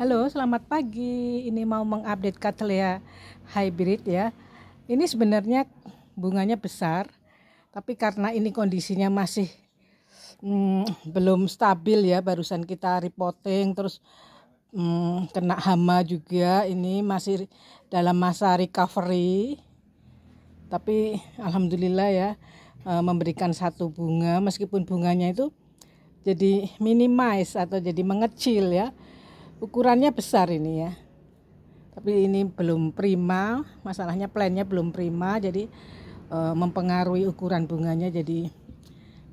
Halo, selamat pagi. Ini mau mengupdate Cattleya hybrid ya. Ini sebenarnya bunganya besar, tapi karena ini kondisinya masih hmm, belum stabil ya, barusan kita repotting terus hmm, kena hama juga. Ini masih dalam masa recovery. Tapi alhamdulillah ya eh, memberikan satu bunga meskipun bunganya itu jadi minimize atau jadi mengecil ya ukurannya besar ini ya tapi ini belum prima masalahnya plannya belum prima jadi e, mempengaruhi ukuran bunganya jadi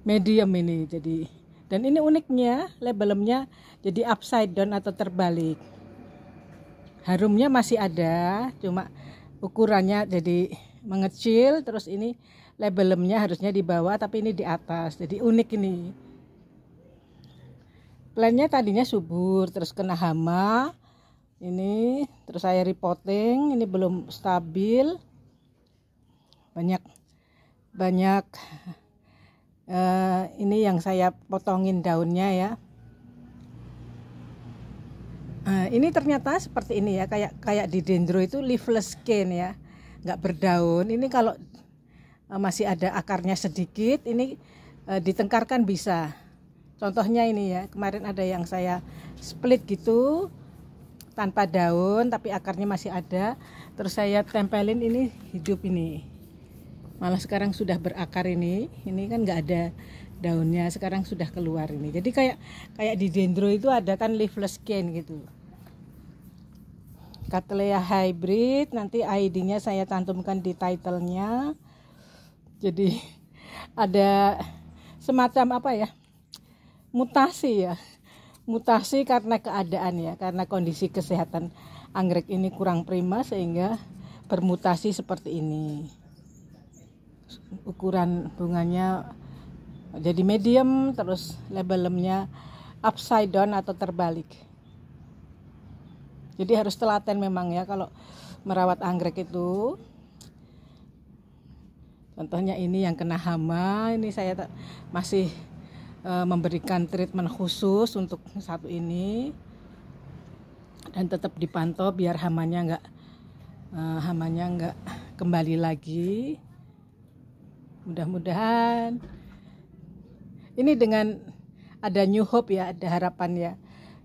medium ini jadi dan ini uniknya labelnya jadi upside down atau terbalik harumnya masih ada cuma ukurannya jadi mengecil terus ini labelnya harusnya di bawah tapi ini di atas jadi unik ini plannya tadinya subur terus kena hama ini terus saya repotting ini belum stabil banyak banyak uh, ini yang saya potongin daunnya ya nah, ini ternyata seperti ini ya kayak kayak di dendro itu leafless skin ya nggak berdaun ini kalau eh, masih ada akarnya sedikit ini uh, ditengkarkan bisa Contohnya ini ya, kemarin ada yang saya split gitu tanpa daun tapi akarnya masih ada. Terus saya tempelin ini hidup ini. Malah sekarang sudah berakar ini. Ini kan nggak ada daunnya, sekarang sudah keluar ini. Jadi kayak kayak di dendro itu ada kan leafless cane gitu. Cattleya hybrid nanti ID-nya saya cantumkan di title-nya. Jadi ada semacam apa ya? mutasi ya mutasi karena keadaan ya karena kondisi kesehatan anggrek ini kurang prima sehingga bermutasi seperti ini ukuran bunganya jadi medium terus lemnya upside down atau terbalik jadi harus telaten memang ya kalau merawat anggrek itu contohnya ini yang kena hama ini saya masih Eh, memberikan treatment khusus untuk satu ini dan tetap dipantau biar hamanya nggak eh, hamanya nggak kembali lagi mudah-mudahan ini dengan ada new hope ya ada harapan ya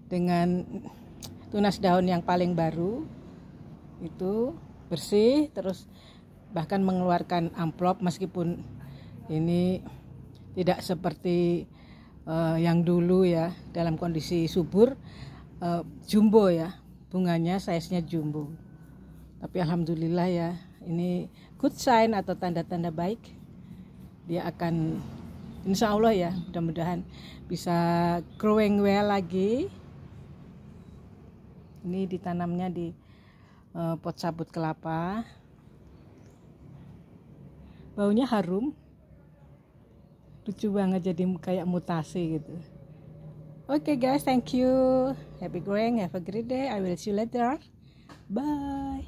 dengan tunas daun yang paling baru itu bersih terus bahkan mengeluarkan amplop meskipun ini tidak seperti uh, yang dulu ya dalam kondisi subur uh, jumbo ya bunganya size-nya jumbo tapi alhamdulillah ya ini good sign atau tanda-tanda baik dia akan insya Allah ya mudah-mudahan bisa growing well lagi ini ditanamnya di uh, pot sabut kelapa baunya harum lucu banget jadi kayak mutasi gitu oke okay guys thank you happy growing have a great day I will see you later bye